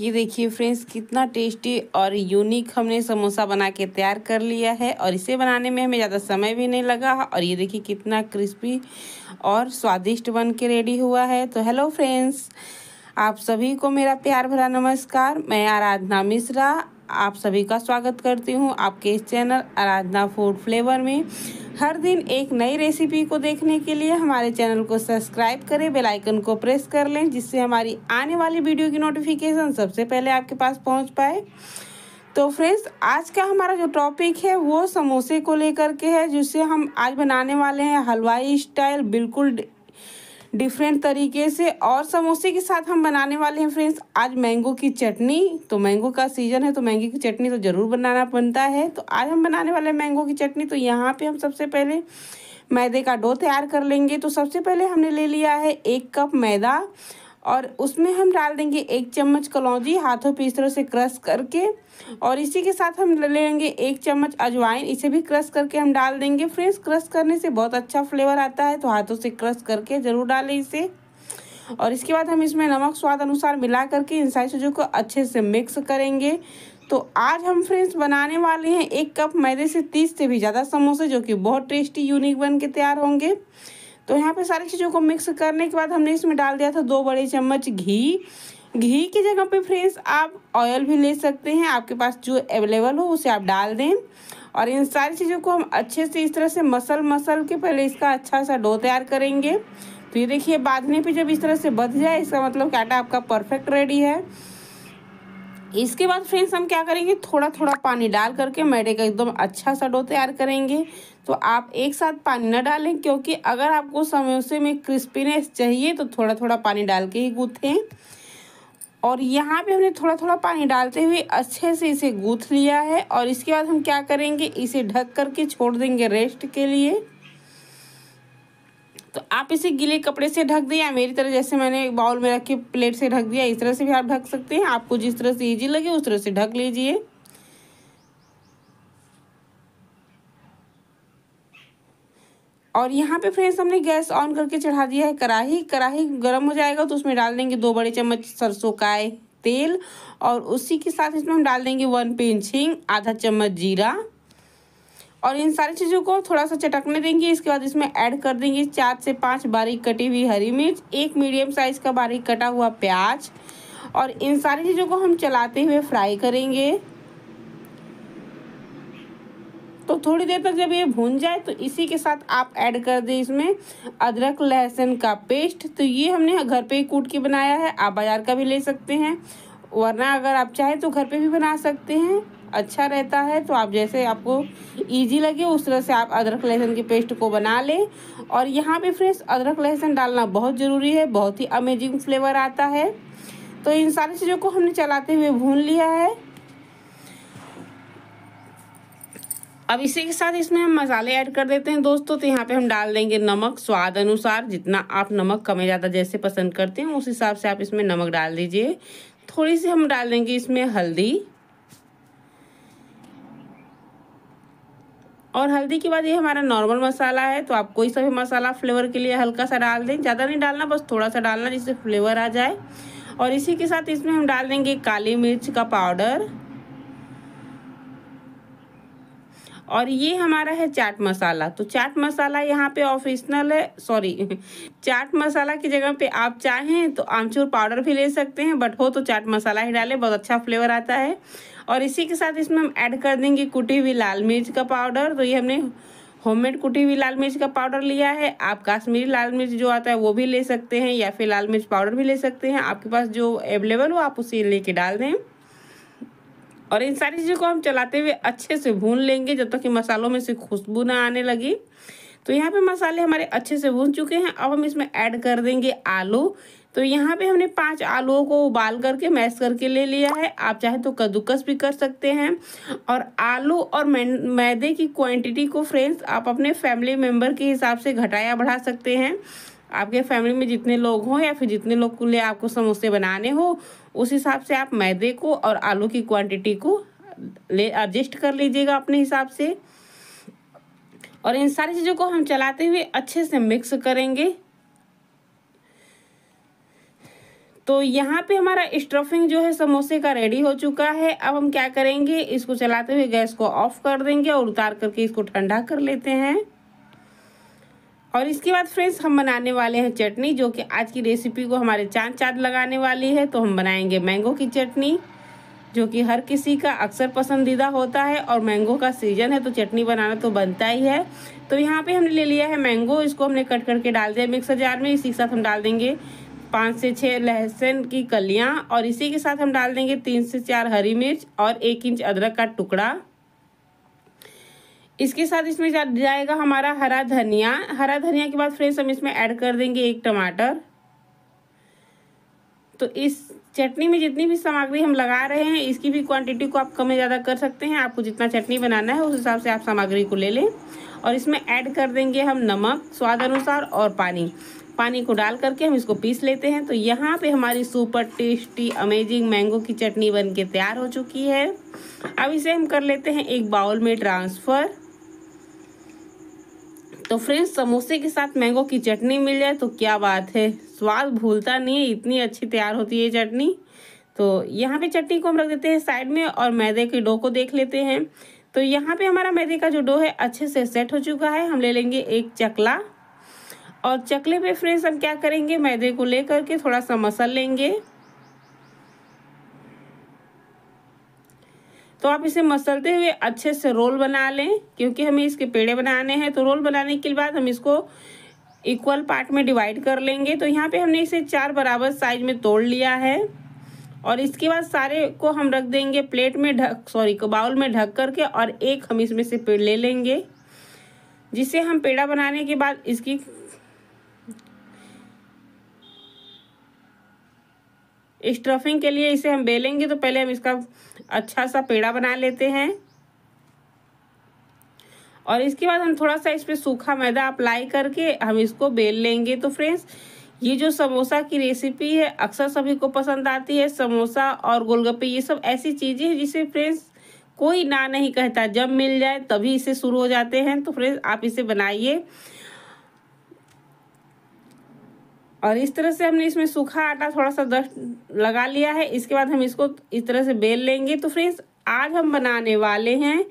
ये देखिए फ्रेंड्स कितना टेस्टी और यूनिक हमने समोसा बना के तैयार कर लिया है और इसे बनाने में हमें ज़्यादा समय भी नहीं लगा और ये देखिए कितना क्रिस्पी और स्वादिष्ट बन के रेडी हुआ है तो हेलो फ्रेंड्स आप सभी को मेरा प्यार भरा नमस्कार मैं आराधना मिश्रा आप सभी का स्वागत करती हूँ आपके इस चैनल आराधना फूड फ्लेवर में हर दिन एक नई रेसिपी को देखने के लिए हमारे चैनल को सब्सक्राइब करें बेल आइकन को प्रेस कर लें जिससे हमारी आने वाली वीडियो की नोटिफिकेशन सबसे पहले आपके पास पहुँच पाए तो फ्रेंड्स आज का हमारा जो टॉपिक है वो समोसे को लेकर के है जिससे हम आज बनाने वाले हैं हलवाई स्टाइल बिल्कुल डिफरेंट तरीके से और समोसे के साथ हम बनाने वाले हैं फ्रेंड्स आज मैंगो की चटनी तो मैंगो का सीज़न है तो मैंगो की चटनी तो ज़रूर बनाना बनता है तो आज हम बनाने वाले हैं मैंगो की चटनी तो यहाँ पे हम सबसे पहले मैदे का डो तैयार कर लेंगे तो सबसे पहले हमने ले लिया है एक कप मैदा और उसमें हम डाल देंगे एक चम्मच कलौजी हाथों पे इस तरह से क्रश करके और इसी के साथ हम ले लेंगे एक चम्मच अजवाइन इसे भी क्रश करके हम डाल देंगे फ्रेंड्स क्रश करने से बहुत अच्छा फ्लेवर आता है तो हाथों से क्रश करके ज़रूर डालें इसे और इसके बाद हम इसमें नमक स्वाद अनुसार मिला करके इन सारी चीज़ों को अच्छे से मिक्स करेंगे तो आज हम फ्रेंड्स बनाने वाले हैं एक कप मैदे से तीस से भी ज़्यादा समोसे जो कि बहुत टेस्टी यूनिक बन के तैयार होंगे तो यहाँ पे सारी चीज़ों को मिक्स करने के बाद हमने इसमें डाल दिया था दो बड़े चम्मच घी घी की जगह पे फ्रेंड्स आप ऑयल भी ले सकते हैं आपके पास जो अवेलेबल हो उसे आप डाल दें और इन सारी चीज़ों को हम अच्छे से इस तरह से मसल मसल के पहले इसका अच्छा सा डो तैयार करेंगे तो ये देखिए बांधने पे जब इस तरह से बध जाए इसका मतलब कि आटा आपका परफेक्ट रेडी है इसके बाद फ्रेंड्स हम क्या करेंगे थोड़ा थोड़ा पानी डाल करके मैदे का एकदम अच्छा सा डो तैयार करेंगे तो आप एक साथ पानी ना डालें क्योंकि अगर आपको समोसे में क्रिस्पीनेस चाहिए तो थोड़ा थोड़ा पानी डाल के ही गूँथें और यहाँ पे हमने थोड़ा थोड़ा पानी डालते हुए अच्छे से इसे गूँथ लिया है और इसके बाद हम क्या करेंगे इसे ढक करके छोड़ देंगे रेस्ट के लिए तो आप इसे गीले कपड़े से ढक दें या मेरी तरह जैसे मैंने बाउल में रख के प्लेट से ढक दिया इस तरह से भी आप ढक सकते हैं आपको जिस तरह से ईजी लगे उस तरह से ढक लीजिए और यहाँ पे फ्रेंड्स हमने गैस ऑन करके चढ़ा दिया है कढ़ाही कढ़ाई गर्म हो जाएगा तो उसमें डाल देंगे दो बड़े चम्मच सरसों का तेल और उसी के साथ इसमें हम डाल देंगे वन पिंच हिंग आधा चम्मच जीरा और इन सारी चीज़ों को थोड़ा सा चटकने देंगे इसके बाद इसमें ऐड कर देंगे चार से पाँच बारीक कटी हुई हरी मिर्च एक मीडियम साइज़ का बारीक कटा हुआ प्याज और इन सारी चीज़ों को हम चलाते हुए फ्राई करेंगे तो थोड़ी देर तक जब ये भून जाए तो इसी के साथ आप ऐड कर दें इसमें अदरक लहसुन का पेस्ट तो ये हमने घर पे ही कूट के बनाया है आप बाज़ार का भी ले सकते हैं वरना अगर आप चाहें तो घर पे भी बना सकते हैं अच्छा रहता है तो आप जैसे आपको ईजी लगे उस तरह से आप अदरक लहसुन की पेस्ट को बना लें और यहाँ पे फ्रेंड्स अदरक लहसुन डालना बहुत ज़रूरी है बहुत ही अमेजिंग फ्लेवर आता है तो इन सारी चीज़ों को हमने चलाते हुए भून लिया है अब इसी के साथ इसमें हम मसाले ऐड कर देते हैं दोस्तों तो यहाँ पे हम डाल देंगे नमक स्वाद अनुसार जितना आप नमक कम ज़्यादा जैसे पसंद करते हैं उस हिसाब से आप इसमें नमक डाल दीजिए थोड़ी सी हम डाल देंगे इसमें हल्दी और हल्दी के बाद ये हमारा नॉर्मल मसाला है तो आप कोई सा भी मसाला फ्लेवर के लिए हल्का सा डाल दें ज़्यादा नहीं डालना बस थोड़ा सा डालना जिससे फ्लेवर आ जाए और इसी के साथ इसमें हम डाल देंगे काली मिर्च का पाउडर और ये हमारा है चाट मसाला तो चाट मसाला यहाँ पे ऑफिशनल है सॉरी चाट मसाला की जगह पे आप चाहें तो आमचूर पाउडर भी ले सकते हैं बट हो तो चाट मसाला ही डालें बहुत अच्छा फ्लेवर आता है और इसी के साथ इसमें हम ऐड कर देंगे कुटी हुई लाल मिर्च का पाउडर तो ये हमने होममेड कुटी हुई लाल मिर्च का पाउडर लिया है आप काश्मीरी लाल मिर्च जो आता है वो भी ले सकते हैं या फिर लाल मिर्च पाउडर भी ले सकते हैं आपके पास जो अवेलेबल हो आप उसे लेके डाल दें और इन सारी चीज़ों को हम चलाते हुए अच्छे से भून लेंगे जब तक कि मसालों में से खुशबू ना आने लगी तो यहाँ पे मसाले हमारे अच्छे से भून चुके हैं अब हम इसमें ऐड कर देंगे आलू तो यहाँ पे हमने पांच आलूओं को उबाल करके मैश करके ले लिया है आप चाहे तो कद्दूकस भी कर सकते हैं और आलू और मैदे की क्वांटिटी को फ्रेंड्स आप अपने फैमिली मेम्बर के हिसाब से घटाया बढ़ा सकते हैं आपके फैमिली में जितने लोग हों या फिर जितने लोग के लिए आपको समोसे बनाने हो उस हिसाब से आप मैदे को और आलू की क्वांटिटी को ले एडजस्ट कर लीजिएगा अपने हिसाब से और इन सारी चीज़ों को हम चलाते हुए अच्छे से मिक्स करेंगे तो यहाँ पे हमारा स्टफिंग जो है समोसे का रेडी हो चुका है अब हम क्या करेंगे इसको चलाते हुए गैस को ऑफ कर देंगे और उतार करके इसको ठंडा कर लेते हैं और इसके बाद फ्रेंड्स हम बनाने वाले हैं चटनी जो कि आज की रेसिपी को हमारे चांद चाँद लगाने वाली है तो हम बनाएंगे मैंगो की चटनी जो कि हर किसी का अक्सर पसंदीदा होता है और मैंगो का सीजन है तो चटनी बनाना तो बनता ही है तो यहाँ पे हमने ले लिया है मैंगो इसको हमने कट करके डाल दिया मिक्सर जार में इसी के साथ हम डाल देंगे पाँच से छः लहसुन की कलियाँ और इसी के साथ हम डाल देंगे तीन से चार हरी मिर्च और एक इंच अदरक का टुकड़ा इसके साथ इसमें जाएगा हमारा हरा धनिया हरा धनिया के बाद फ्रेंड्स हम इसमें ऐड कर देंगे एक टमाटर तो इस चटनी में जितनी भी सामग्री हम लगा रहे हैं इसकी भी क्वांटिटी को आप कम ज़्यादा कर सकते हैं आपको जितना चटनी बनाना है उस हिसाब से आप सामग्री को ले लें और इसमें ऐड कर देंगे हम नमक स्वाद अनुसार और पानी पानी को डाल करके हम इसको पीस लेते हैं तो यहाँ पे हमारी सुपर टेस्टी अमेजिंग मैंगो की चटनी बन के तैयार हो चुकी है अब इसे हम कर लेते हैं एक बाउल में ट्रांसफ़र तो फ्रेंड्स समोसे के साथ मैंगो की चटनी मिल जाए तो क्या बात है स्वाद भूलता नहीं है इतनी अच्छी तैयार होती है चटनी तो यहाँ पे चटनी को हम रख देते हैं साइड में और मैदे के डो को देख लेते हैं तो यहाँ पे हमारा मैदे का जो डो है अच्छे से सेट हो चुका है हम ले लेंगे एक चकला और चकले पे फ्रेंड्स हम क्या करेंगे मैदे को लेकर के थोड़ा सा मसल लेंगे तो आप इसे मसलते हुए अच्छे से रोल बना लें क्योंकि हमें इसके पेड़े बनाने हैं तो रोल बनाने के बाद हम इसको इक्वल पार्ट में डिवाइड कर लेंगे तो यहाँ पे हमने इसे चार बराबर साइज में तोड़ लिया है और इसके बाद सारे को हम रख देंगे प्लेट में ढक सॉरी बाउल में ढक करके और एक हम इसमें से पेड़ ले लेंगे जिसे हम पेड़ा बनाने के बाद इसकी स्टफिंग के लिए इसे हम बेलेंगे तो पहले हम इसका अच्छा सा पेड़ा बना लेते हैं और इसके बाद हम थोड़ा सा इस पर सूखा मैदा अप्लाई करके हम इसको बेल लेंगे तो फ्रेंड्स ये जो समोसा की रेसिपी है अक्सर सभी को पसंद आती है समोसा और गोलगप्पे ये सब ऐसी चीज़ें हैं जिसे फ्रेंड्स कोई ना नहीं कहता जब मिल जाए तभी इसे शुरू हो जाते हैं तो फ्रेंड्स आप इसे बनाइए और इस तरह से हमने इसमें सूखा आटा थोड़ा सा दस्ट लगा लिया है इसके बाद हम इसको इस तरह से बेल लेंगे तो फ्रेंड्स आज हम बनाने वाले हैं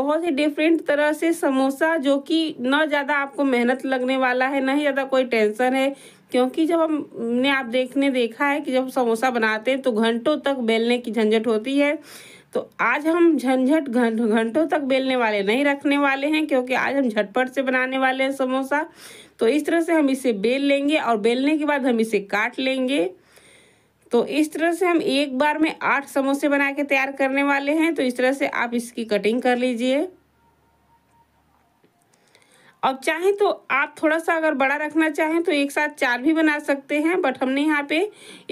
बहुत ही डिफरेंट तरह से समोसा जो कि न ज़्यादा आपको मेहनत लगने वाला है ना ही ज़्यादा कोई टेंशन है क्योंकि जब हमने आप देखने देखा है कि जब समोसा बनाते हैं तो घंटों तक बेलने की झंझट होती है तो आज हम झंझट घंटों तक बेलने वाले नहीं रखने वाले हैं क्योंकि आज हम झटपट से बनाने वाले हैं समोसा तो इस तरह से हम इसे बेल लेंगे और बेलने के बाद हम इसे काट लेंगे तो इस तरह से हम एक बार में आठ समोसे बना के तैयार करने वाले हैं तो इस तरह से आप इसकी कटिंग कर लीजिए अब चाहें तो आप थोड़ा सा अगर बड़ा रखना चाहें तो एक साथ चार भी बना सकते हैं बट हमने यहाँ पे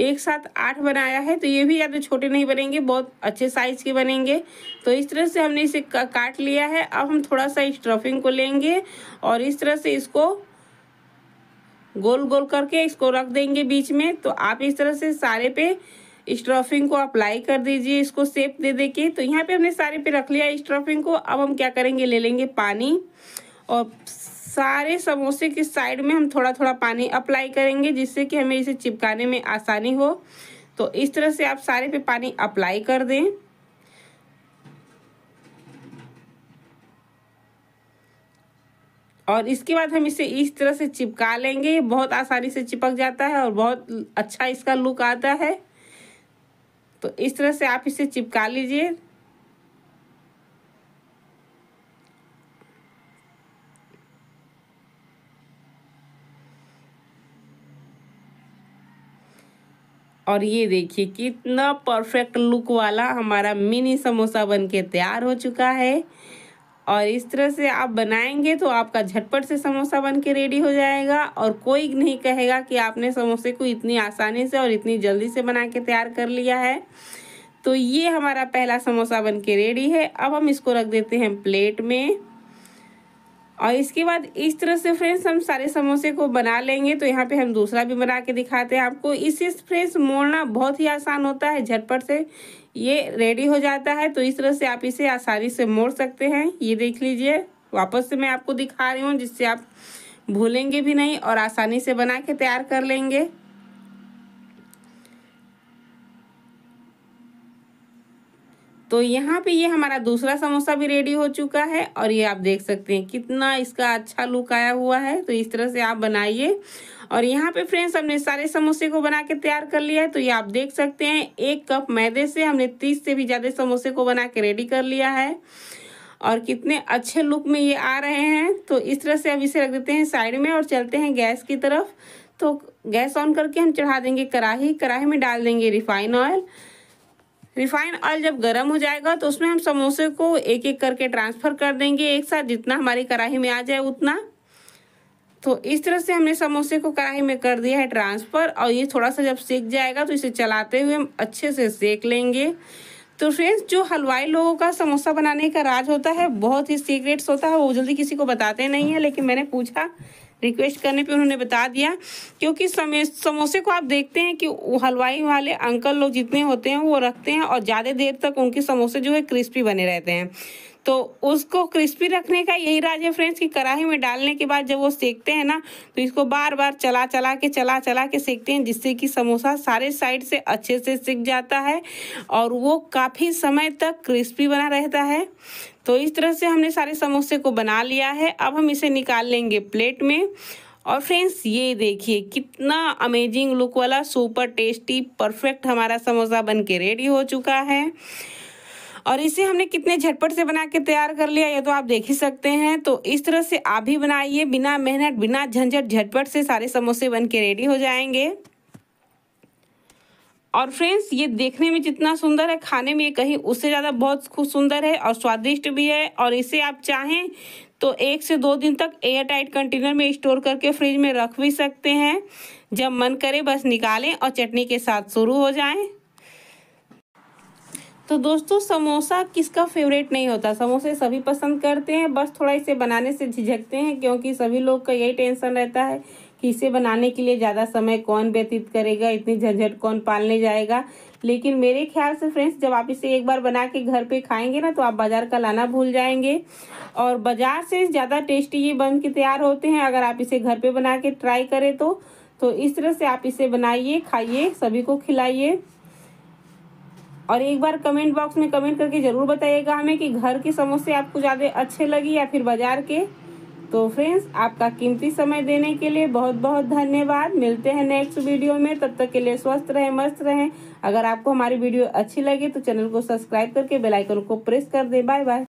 एक साथ आठ बनाया है तो ये भी ज़्यादा तो छोटे नहीं बनेंगे बहुत अच्छे साइज़ के बनेंगे तो इस तरह से हमने इसे काट लिया है अब हम थोड़ा सा स्ट्रफिंग को लेंगे और इस तरह से इसको गोल गोल करके इसको रख देंगे बीच में तो आप इस तरह से सारे पे स्ट्रफ़िंग को अप्लाई कर दीजिए इसको सेप दे दे के तो यहाँ पे हमने सारे पे रख लिया स्ट्रफिंग को अब हम क्या करेंगे ले लेंगे पानी और सारे समोसे के साइड में हम थोड़ा थोड़ा पानी अप्लाई करेंगे जिससे कि हमें इसे चिपकाने में आसानी हो तो इस तरह से आप सारे पे पानी अप्लाई कर दें और इसके बाद हम इसे इस तरह से चिपका लेंगे बहुत आसानी से चिपक जाता है और बहुत अच्छा इसका लुक आता है तो इस तरह से आप इसे चिपका लीजिए और ये देखिए कितना परफेक्ट लुक वाला हमारा मिनी समोसा बन के तैयार हो चुका है और इस तरह से आप बनाएंगे तो आपका झटपट से समोसा बन के रेडी हो जाएगा और कोई नहीं कहेगा कि आपने समोसे को इतनी आसानी से और इतनी जल्दी से बना के तैयार कर लिया है तो ये हमारा पहला समोसा बन के रेडी है अब हम इसको रख देते हैं प्लेट में और इसके बाद इस तरह से फ्रेंड्स हम सारे समोसे को बना लेंगे तो यहाँ पे हम दूसरा भी बना के दिखाते हैं आपको इससे फ्रेंड्स मोड़ना बहुत ही आसान होता है झटपट से ये रेडी हो जाता है तो इस तरह से आप इसे आसानी से मोड़ सकते हैं ये देख लीजिए वापस से मैं आपको दिखा रही हूँ जिससे आप भूलेंगे भी नहीं और आसानी से बना के तैयार कर लेंगे तो यहाँ पे ये हमारा दूसरा समोसा भी रेडी हो चुका है और ये आप देख सकते हैं कितना इसका अच्छा लुक आया हुआ है तो इस तरह से आप बनाइए और यहाँ पे फ्रेंड्स हमने सारे समोसे को बना के तैयार कर लिया है तो ये आप देख सकते हैं एक कप मैदे से हमने तीस से भी ज़्यादा समोसे को बना के रेडी कर लिया है और कितने अच्छे लुक में ये आ रहे हैं तो इस तरह से अब इसे रख देते हैं साइड में और चलते हैं गैस की तरफ तो गैस ऑन करके हम चढ़ा देंगे कढ़ाही कढ़ाई में डाल देंगे रिफाइन ऑयल रिफाइंड ऑयल जब गर्म हो जाएगा तो उसमें हम समोसे को एक एक करके ट्रांसफ़र कर देंगे एक साथ जितना हमारी कढ़ाई में आ जाए उतना तो इस तरह से हमने समोसे को कढ़ाई में कर दिया है ट्रांसफ़र और ये थोड़ा सा जब सेक जाएगा तो इसे चलाते हुए हम अच्छे से सेक लेंगे तो फ्रेंड्स जो हलवाई लोगों का समोसा बनाने का राज होता है बहुत ही सीक्रेट्स होता है वो जल्दी किसी को बताते नहीं है लेकिन मैंने पूछा रिक्वेस्ट करने पे उन्होंने बता दिया क्योंकि समोसे को आप देखते हैं कि वो हलवाई वाले अंकल लोग जितने होते हैं वो रखते हैं और ज़्यादा देर तक उनके समोसे जो है क्रिस्पी बने रहते हैं तो उसको क्रिस्पी रखने का यही राज है फ्रेंड्स कि कढ़ाई में डालने के बाद जब वो सेकते हैं ना तो इसको बार बार चला चला के चला चला के सेकते हैं जिससे कि समोसा सारे साइड से अच्छे से सेक जाता है और वो काफ़ी समय तक क्रिस्पी बना रहता है तो इस तरह से हमने सारे समोसे को बना लिया है अब हम इसे निकाल लेंगे प्लेट में और फ्रेंड्स ये देखिए कितना अमेजिंग लुक वाला सुपर टेस्टी परफेक्ट हमारा समोसा बन के रेडी हो चुका है और इसे हमने कितने झटपट से बना के तैयार कर लिया ये तो आप देख ही सकते हैं तो इस तरह से आप भी बनाइए बिना मेहनत बिना झंझट झटपट से सारे समोसे बन के रेडी हो जाएंगे और फ्रेंड्स ये देखने में जितना सुंदर है खाने में कहीं उससे ज़्यादा बहुत खूब सुंदर है और स्वादिष्ट भी है और इसे आप चाहें तो एक से दो दिन तक एयर टाइट कंटेनर में स्टोर करके फ्रिज में रख भी सकते हैं जब मन करे बस निकालें और चटनी के साथ शुरू हो जाएं तो दोस्तों समोसा किसका फेवरेट नहीं होता समोसे सभी पसंद करते हैं बस थोड़ा इसे बनाने से झिझकते हैं क्योंकि सभी लोग का यही टेंशन रहता है इसे बनाने के लिए ज़्यादा समय कौन व्यतीत करेगा इतनी झंझट कौन पालने जाएगा लेकिन मेरे ख्याल से फ्रेंड्स जब आप इसे एक बार बना के घर पे खाएंगे ना तो आप बाज़ार का लाना भूल जाएंगे और बाज़ार से ज़्यादा टेस्टी ये बन के तैयार होते हैं अगर आप इसे घर पे बना के ट्राई करें तो तो इस तरह से आप इसे बनाइए खाइए सभी को खिलाइए और एक बार कमेंट बॉक्स में कमेंट करके ज़रूर बताइएगा हमें कि घर के समोसे आपको ज़्यादा अच्छे लगे या फिर बाज़ार के तो फ्रेंड्स आपका कीमती समय देने के लिए बहुत बहुत धन्यवाद मिलते हैं नेक्स्ट वीडियो में तब तक के लिए स्वस्थ रहें मस्त रहें अगर आपको हमारी वीडियो अच्छी लगे तो चैनल को सब्सक्राइब करके बेलाइकन को प्रेस कर दें बाय बाय